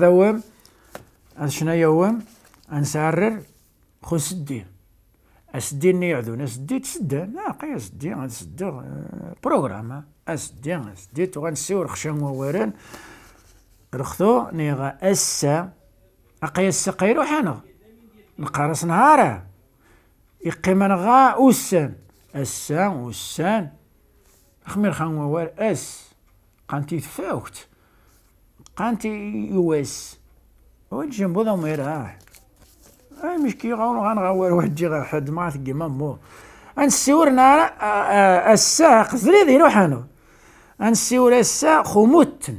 هذا وام هذا شنايا وام أنسرر خس الدين أسدين يعذون أسدي تسدا ناقي أسدي غنسدا آه، بروغرام أسدي أسدي غنسيو رخشان ووران رخثو نيغا أسا اقياس السقا يروح أنا نقارس نهارا يقيم غا أوسان أسان أوسان خمير خان ووار أس قانتي تفاوت قانتي يواس وين جنبو ذا ميراه اي مش كي غاون غنغاور واحد جي حد ما تقيم مو انسيورنا السا قزري ذي روحانو انسيور السا خموتن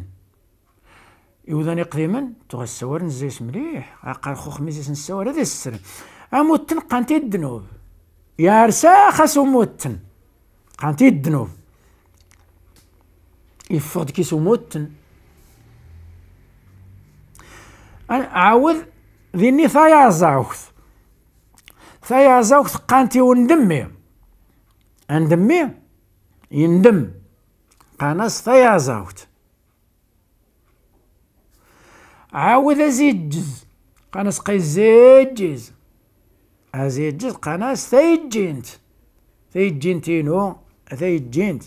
يوداني قديما السوار نزيس مليح عقل خو ميزيس نسور هذا السر اموتن قانتي الذنوب يا رسا خاسو موتن قانتي الذنوب يفوض كيسو موتن عاود ذيني ثايا زاوث ثايا زاوث قانتي وندمي اندمي يندم قاناس ثايا زاوت عاود ازيد جز قناس قيزيد جز ازيد جز قناس ثايد جنت ثايد جنت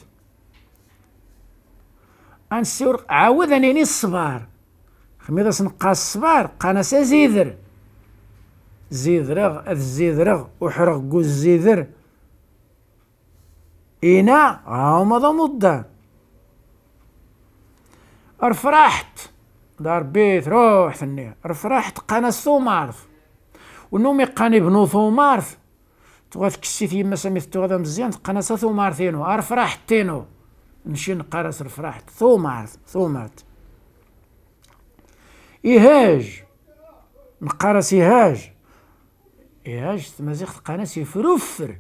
انسور عاود انيني الصبار خميد سنقا الصبار قاناس زيدر زيدرغ اذ زيدرغ وحرق كو الزيدر إنا هاوما ضا مضان رفرحت دار بيت روح ثني رفرحت قانا ثو ونومي قاني بنو ثو معرف تغاث كسيت يما سميت تغاث مزيان قناس ثو ارفرحتينو رفرحت تينو نشي نقرس رفرحت ثو معرف ثو إيهاج نقارس إيهاج إيهاج تمازيغ قناس يفرفر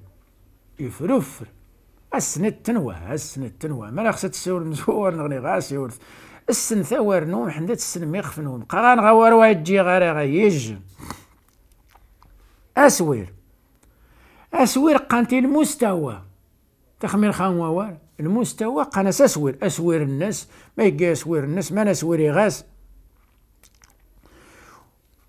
يفرفر السنة التنوى السنة التنوى ما خصها تسور مزور نغني غاس يورث السن ثور نوم حنا السن ميخف نوم قران غوار ويجي غير غيج أسوير أسوير قانتي المستوى تخمين خان ووار المستوى قناس أسوير أسوير الناس ما يجي أسوير الناس ما نسوير يغاس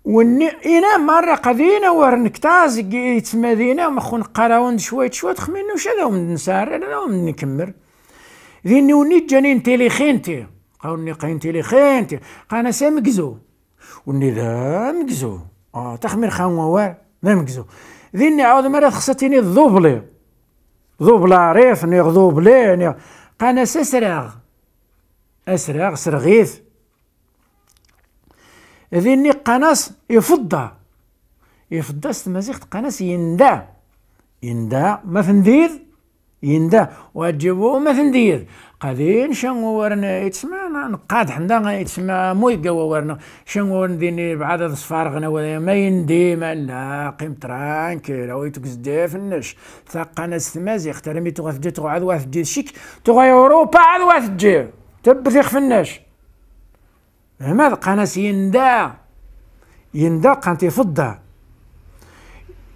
وني انا مره قدينا ورنكتاز جيت دينا مخون قراون شويه شويه تخمين واش هذا ومن نسار انا ومن نكمر ذيني ونيت جاني نتيلي خينتي قاوني قاين تيلي خينتي قانا سامكزو وني ذا مكزو اه تخمير خاون وار ذا مكزو ذيني عاود مرة خصتيني الضوبلي ضوبلا ريف ني ضوبلي قانا سسراغ اسراغ سرغيث ذيني قناص يفضى يفضى استمازيخت قناص يندى يندى ما فندير يندا واجبو ما فنديد قادين شنو ورنا يتسمى نقاد حنا يتسمى مويكا ورنا شنو ورنا ديني بعدد صفارغنا ولا ما يندي ما لا قيم ترانكيل او يتكس دافنش ثقا ناس ثمازي اخترمي تغفجي تغعد واثجي شيك تغا اوروبا عاد واثجي تبثي فنش هما قناس يندا يندا قانتي فضة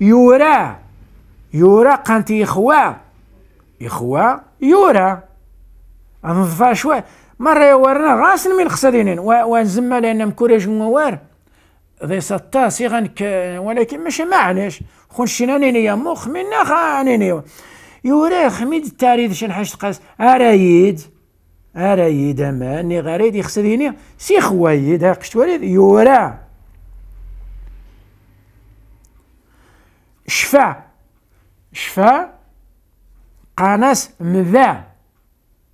يورا يورا قانتي يخوى يخوى يورا أنظفا شوية مرة يورنا غاس من خسدينين وزما لأن مكوريج موار ذي ستا ك... ولكن ماشي معليش خون شنانين يا مخ منا خانيني يورا خميد التاريخ حشت تقاس أرايد أرايد أمان غريد يخسر هنا سي خوايد هاقشت وليد يورا شفا شفا قاناس مذا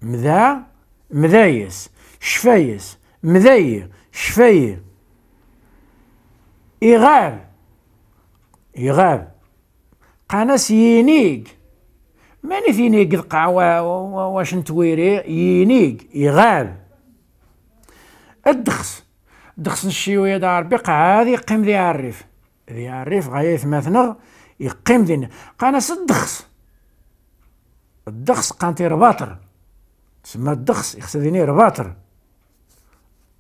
مذا مذايس شفايس مذاي شفاي إغاب إغاب قاناس ينيق ماني ثيني قد قعوة واش نتويري ينيك يغاب الدخس الدخس الشيوية دار ربي قعاد يقيم ذي عريف ذي الريف غاية ثماثنغ يقيم ذي قناص الدخس الدخس قانتي رباطر تسمى الدخس يقصديني رباطر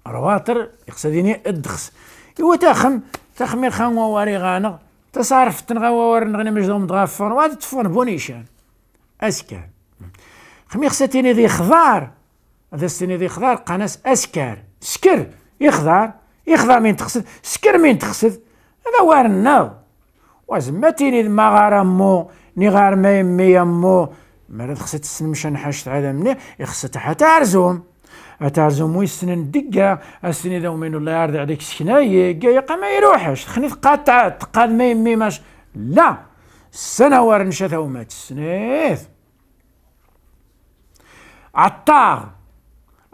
رباطر يقصديني الدخس يو تاخم تاخمير خان وواري غانغ تصارف تنغا وواري نغني مجدوم دغافر واد تفون بونيشان أسكار خمي خساتيني ذي خضار هذا ستيني ذي خضار قناس أسكار سكر يخضار يخضار من تقصد سكر من تقصد هذا وار النار وزمتيني ما غار مو ني غار ما يمي يمو مرض خصت السن مش نحشت هذا مني يخسات حتى عرزوم اتعزم ويسن دقة السن ذا ومن الله يرضى عليك سكناية يقا ما يروحش خني تقاطع تقاد ما يمي ماش لا سنة ورنشة ومات سنيث عطار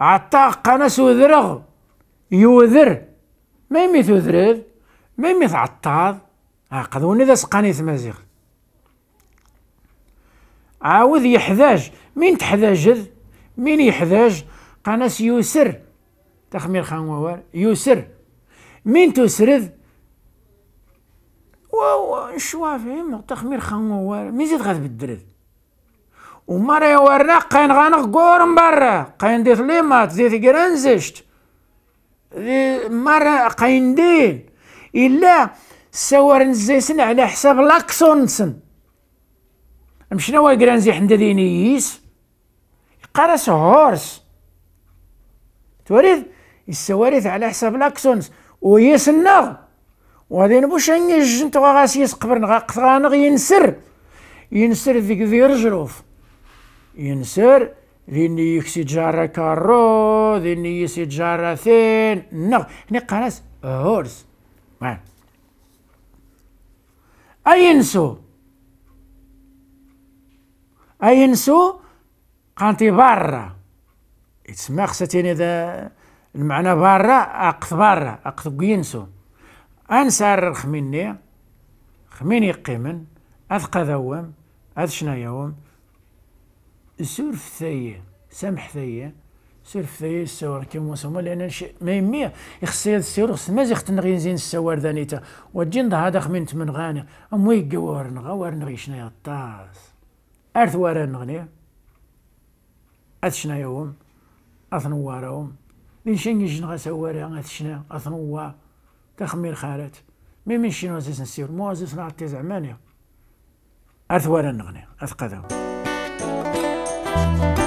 عطار قناس وذرغ يوذر ما يميث وذرد ما يميث عطار عقد ونذا سقاني ثمازيغ عاوذ يحذاج مين تحذاجذ مين يحذاج قناس يسر تخمير خان ووار يسر مين تسرد وشوا فهم تخمير خان ووار مين زيد غتبدلد ومرة يورناق قاين غانق قورن برا قاين دي ثليمات دي ثقرنزشت دي مرة قاين دين إلا سوارن زيسن على حساب لاكسونسن مشنا واقران زي حند دينيس قرس هورس توريد السواريث على حساب لاكسونس ويسنغ وهذا نبوش ان يجن قبر يسقبرن غاقثغانغ ينسر ينسر ذيك ذي رجروف ينسر ذيني يكسي جارة كارو ذيني يسي جارة ثين نو هني قناس هورس معنا أينسو أينسو قانتي بارة يتسمى خصتيني ذا المعنى بارة أقث بارة أقث ينسو أنسار خميني خميني قيمن أثقى ذوام اذ شنا يوم سورف ثيا سامح ثيا سورف ثيا السوار كيما سوما لان ما يمي يخصي هذا السور خص مازي ختن غينزين السوار ذانيتا وتجي نضها داخ من تمن غانا اموي قوار نغا وار نغي شنايا الطاس ارث وار نغني اث شناياهم اثنواراهم لين شنجي شنغا سوارا اث اثنوا تخمير خالات مي من شنو زيس نسير مو زيس نعطي زعمانيا أرث ولا نغني أثقذهم Música